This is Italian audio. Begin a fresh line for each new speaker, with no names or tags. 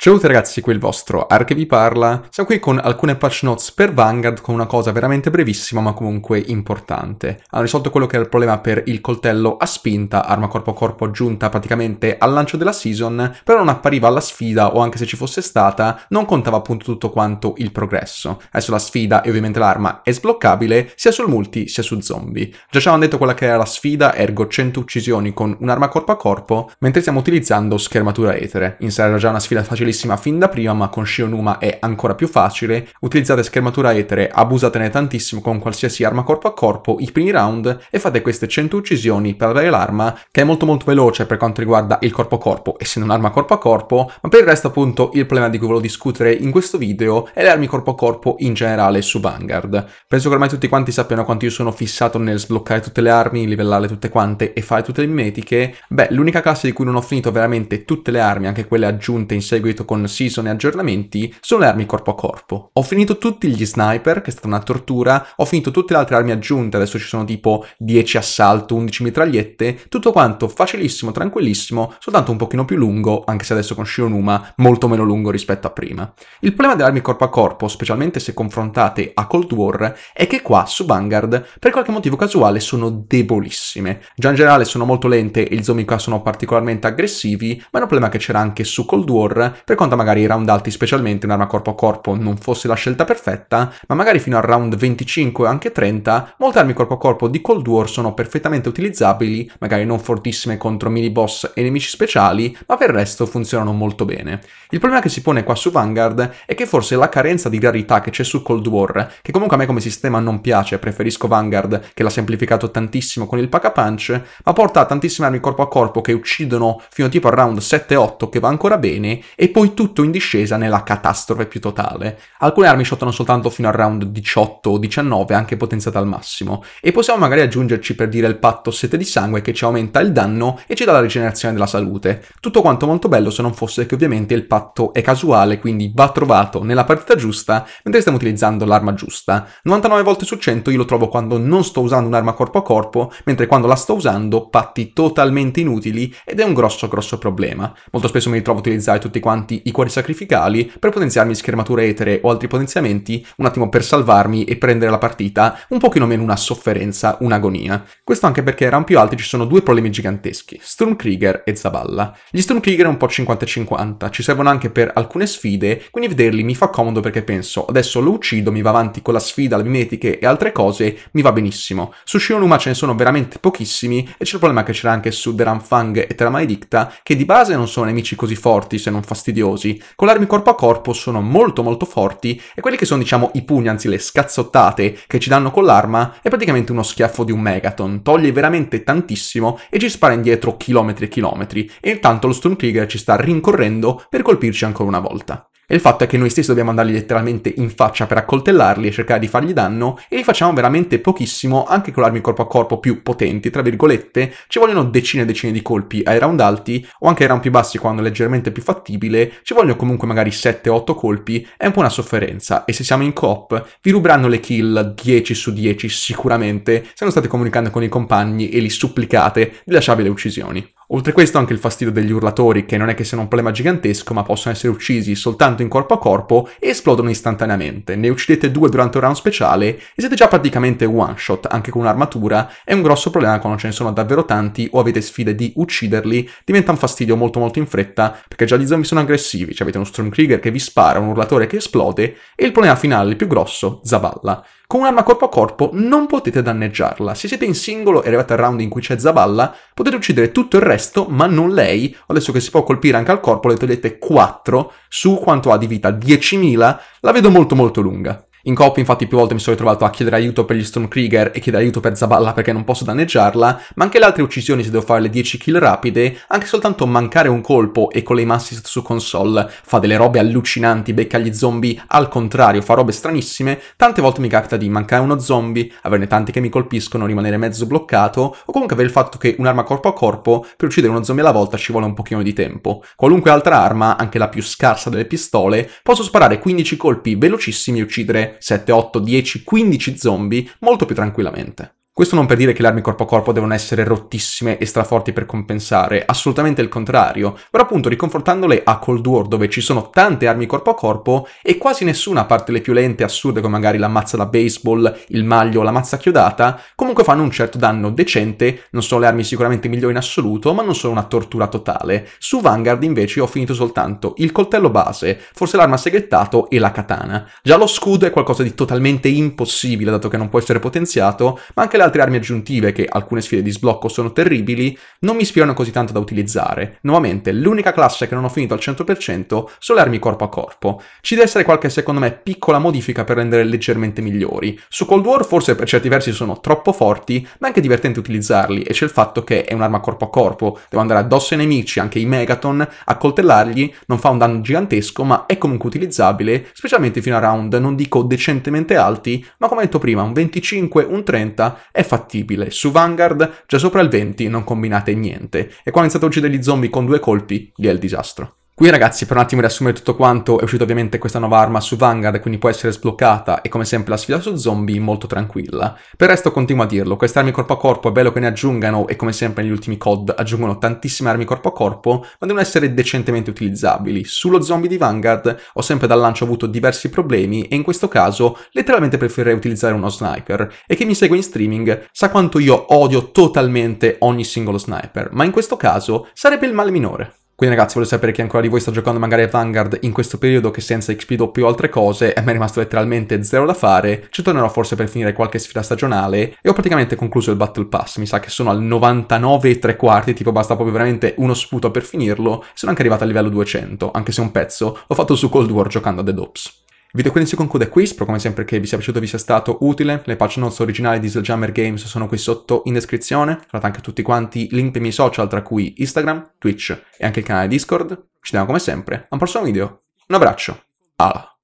Ciao a tutti ragazzi, qui il vostro Arche vi parla. Siamo qui con alcune patch notes per Vanguard con una cosa veramente brevissima ma comunque importante. Hanno risolto quello che era il problema per il coltello a spinta, arma corpo a corpo aggiunta praticamente al lancio della season, però non appariva alla sfida o anche se ci fosse stata non contava appunto tutto quanto il progresso. Adesso la sfida e ovviamente l'arma è sbloccabile sia sul multi sia su zombie. Già ci avevano detto quella che era la sfida, ergo 100 uccisioni con un'arma corpo a corpo, mentre stiamo utilizzando schermatura etere. In sé era già una sfida facile facilissima fin da prima, ma con Shionuma è ancora più facile. Utilizzate schermatura etere, abusatene tantissimo con qualsiasi arma corpo a corpo, i primi round, e fate queste 100 uccisioni per avere l'arma, che è molto molto veloce per quanto riguarda il corpo a corpo, essendo un'arma corpo a corpo, ma per il resto appunto il problema di cui volevo discutere in questo video è le armi corpo a corpo in generale su Vanguard. Penso che ormai tutti quanti sappiano quanto io sono fissato nel sbloccare tutte le armi, livellarle tutte quante e fare tutte le mimetiche. Beh, l'unica classe di cui non ho finito veramente tutte le armi, anche quelle aggiunte in seguito seguito con season e aggiornamenti sono le armi corpo a corpo. Ho finito tutti gli sniper, che è stata una tortura, ho finito tutte le altre armi aggiunte, adesso ci sono tipo 10 assalto, 11 mitragliette, tutto quanto facilissimo, tranquillissimo, soltanto un pochino più lungo, anche se adesso con Shionuma molto meno lungo rispetto a prima. Il problema delle armi corpo a corpo, specialmente se confrontate a Cold War, è che qua su Vanguard per qualche motivo casuale sono debolissime. Già in generale sono molto lente e gli zombie qua sono particolarmente aggressivi, ma è un problema che c'era anche su Cold War per quanto magari i round alti, specialmente un'arma corpo a corpo, non fosse la scelta perfetta, ma magari fino al round 25 o anche 30, molte armi corpo a corpo di Cold War sono perfettamente utilizzabili, magari non fortissime contro mini boss e nemici speciali, ma per il resto funzionano molto bene. Il problema che si pone qua su Vanguard è che forse la carenza di rarità che c'è su Cold War, che comunque a me come sistema non piace, preferisco Vanguard che l'ha semplificato tantissimo con il Pack a Punch, ma porta a tantissime armi corpo a corpo che uccidono fino tipo al round 7-8 che va ancora bene e poi poi tutto in discesa nella catastrofe più totale. Alcune armi shotano soltanto fino al round 18 o 19, anche potenziate al massimo, e possiamo magari aggiungerci per dire il patto 7 di sangue che ci aumenta il danno e ci dà la rigenerazione della salute. Tutto quanto molto bello se non fosse che ovviamente il patto è casuale, quindi va trovato nella partita giusta mentre stiamo utilizzando l'arma giusta. 99 volte su 100 io lo trovo quando non sto usando un'arma corpo a corpo, mentre quando la sto usando patti totalmente inutili ed è un grosso grosso problema. Molto spesso mi ritrovo a utilizzare tutti quanti avanti i cuori sacrificali per potenziarmi schermature etere o altri potenziamenti un attimo per salvarmi e prendere la partita, un pochino meno una sofferenza, un'agonia. Questo anche perché erano più alti ci sono due problemi giganteschi, Stormkrieger e Zaballa. Gli è un po' 50-50, ci servono anche per alcune sfide, quindi vederli mi fa comodo perché penso, adesso lo uccido, mi va avanti con la sfida, le mimetiche e altre cose, mi va benissimo. Su Shionuma ce ne sono veramente pochissimi e c'è il problema che c'era anche su The Ranfang e Terra che di base non sono nemici così forti se non fastidiosi insidiosi. Con le armi corpo a corpo sono molto molto forti e quelli che sono diciamo i pugni, anzi le scazzottate che ci danno con l'arma è praticamente uno schiaffo di un megaton, toglie veramente tantissimo e ci spara indietro chilometri e chilometri e intanto lo Stone Krieger ci sta rincorrendo per colpirci ancora una volta. E il fatto è che noi stessi dobbiamo andarli letteralmente in faccia per accoltellarli e cercare di fargli danno, e li facciamo veramente pochissimo, anche con armi corpo a corpo più potenti, tra virgolette, ci vogliono decine e decine di colpi ai round alti, o anche ai round più bassi quando è leggermente più fattibile, ci vogliono comunque magari 7-8 colpi, è un po' una sofferenza, e se siamo in coop vi rubranno le kill 10 su 10 sicuramente, se non state comunicando con i compagni e li supplicate di lasciarvi le uccisioni. Oltre a questo anche il fastidio degli urlatori, che non è che siano un problema gigantesco, ma possono essere uccisi soltanto in corpo a corpo e esplodono istantaneamente. Ne uccidete due durante un round speciale e siete già praticamente one shot, anche con un'armatura. È un grosso problema quando ce ne sono davvero tanti o avete sfide di ucciderli, diventa un fastidio molto molto in fretta, perché già gli zombie sono aggressivi, cioè avete uno Stormkrieger che vi spara, un urlatore che esplode, e il problema finale, il più grosso, Zavalla. Con un'arma corpo a corpo non potete danneggiarla. Se siete in singolo e arrivate al round in cui c'è Zaballa, potete uccidere tutto il resto, ma non lei. Adesso che si può colpire anche al corpo, le togliete 4 su quanto ha di vita, 10.000. La vedo molto molto lunga. In coppia infatti più volte mi sono ritrovato a chiedere aiuto per gli Stormkrieger e chiedere aiuto per Zaballa perché non posso danneggiarla, ma anche le altre uccisioni se devo fare le 10 kill rapide, anche soltanto mancare un colpo e con le assist su console fa delle robe allucinanti, becca gli zombie al contrario, fa robe stranissime, tante volte mi capita di mancare uno zombie, averne tanti che mi colpiscono, rimanere mezzo bloccato, o comunque avere il fatto che un'arma corpo a corpo per uccidere uno zombie alla volta ci vuole un pochino di tempo. Qualunque altra arma, anche la più scarsa delle pistole, posso sparare 15 colpi velocissimi e uccidere 7, 8, 10, 15 zombie molto più tranquillamente. Questo non per dire che le armi corpo a corpo devono essere rottissime e straforti per compensare, assolutamente il contrario, però appunto riconfortandole a Cold War dove ci sono tante armi corpo a corpo e quasi nessuna, a parte le più lente e assurde come magari la mazza da baseball, il maglio o la mazza chiodata, comunque fanno un certo danno decente, non sono le armi sicuramente migliori in assoluto, ma non sono una tortura totale. Su Vanguard invece ho finito soltanto il coltello base, forse l'arma segrettato e la katana. Già lo scudo è qualcosa di totalmente impossibile dato che non può essere potenziato, ma anche la altre armi aggiuntive che alcune sfide di sblocco sono terribili, non mi ispirano così tanto da utilizzare. Nuovamente, l'unica classe che non ho finito al 100% sono le armi corpo a corpo. Ci deve essere qualche, secondo me, piccola modifica per rendere leggermente migliori. Su Cold War forse per certi versi sono troppo forti, ma è anche divertente utilizzarli, e c'è il fatto che è un'arma corpo a corpo, devo andare addosso ai nemici, anche i Megaton, accoltellargli, non fa un danno gigantesco, ma è comunque utilizzabile, specialmente fino a round, non dico decentemente alti, ma come detto prima, un 25, un 30, è fattibile. Su Vanguard, già sopra il 20, non combinate niente. E quando iniziate a uccidere gli zombie con due colpi, lì è il disastro. Qui ragazzi per un attimo riassumere tutto quanto è uscita ovviamente questa nuova arma su Vanguard quindi può essere sbloccata e come sempre la sfida su zombie molto tranquilla. Per il resto continuo a dirlo, queste armi corpo a corpo è bello che ne aggiungano e come sempre negli ultimi COD aggiungono tantissime armi corpo a corpo ma devono essere decentemente utilizzabili. Sullo zombie di Vanguard ho sempre dal lancio avuto diversi problemi e in questo caso letteralmente preferirei utilizzare uno sniper e chi mi segue in streaming sa quanto io odio totalmente ogni singolo sniper ma in questo caso sarebbe il male minore. Quindi ragazzi, voglio sapere chi ancora di voi sta giocando magari a Vanguard in questo periodo che senza XP doppio o altre cose mi è rimasto letteralmente zero da fare, ci tornerò forse per finire qualche sfida stagionale e ho praticamente concluso il Battle Pass, mi sa che sono al 99 e tre quarti, tipo basta proprio veramente uno sputo per finirlo, sono anche arrivato al livello 200, anche se un pezzo l'ho fatto su Cold War giocando a Dead Ops. Il video quindi si conclude qui, spero come sempre che vi sia piaciuto vi sia stato utile, le patch notes originali di Sledgehammer Games sono qui sotto in descrizione, trovate anche tutti quanti i link per miei social tra cui Instagram, Twitch e anche il canale Discord, ci vediamo come sempre a un prossimo video, un abbraccio, alla!